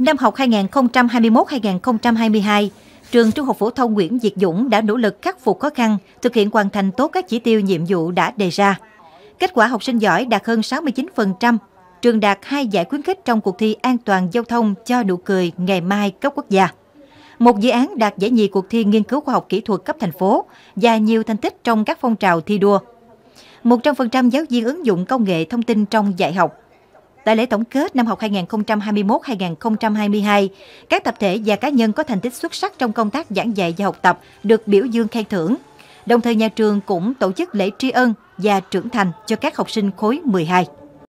Năm học 2021-2022, trường Trung học phổ thông Nguyễn Diệt Dũng đã nỗ lực khắc phục khó khăn, thực hiện hoàn thành tốt các chỉ tiêu nhiệm vụ đã đề ra. Kết quả học sinh giỏi đạt hơn 69%, trường đạt hai giải khuyến khích trong cuộc thi an toàn giao thông cho nụ cười ngày mai cấp quốc gia. Một dự án đạt giải nhì cuộc thi nghiên cứu khoa học kỹ thuật cấp thành phố và nhiều thành tích trong các phong trào thi đua. 100% giáo viên ứng dụng công nghệ thông tin trong dạy học, Tại lễ tổng kết năm học 2021-2022, các tập thể và cá nhân có thành tích xuất sắc trong công tác giảng dạy và học tập được biểu dương khen thưởng. Đồng thời nhà trường cũng tổ chức lễ tri ân và trưởng thành cho các học sinh khối 12.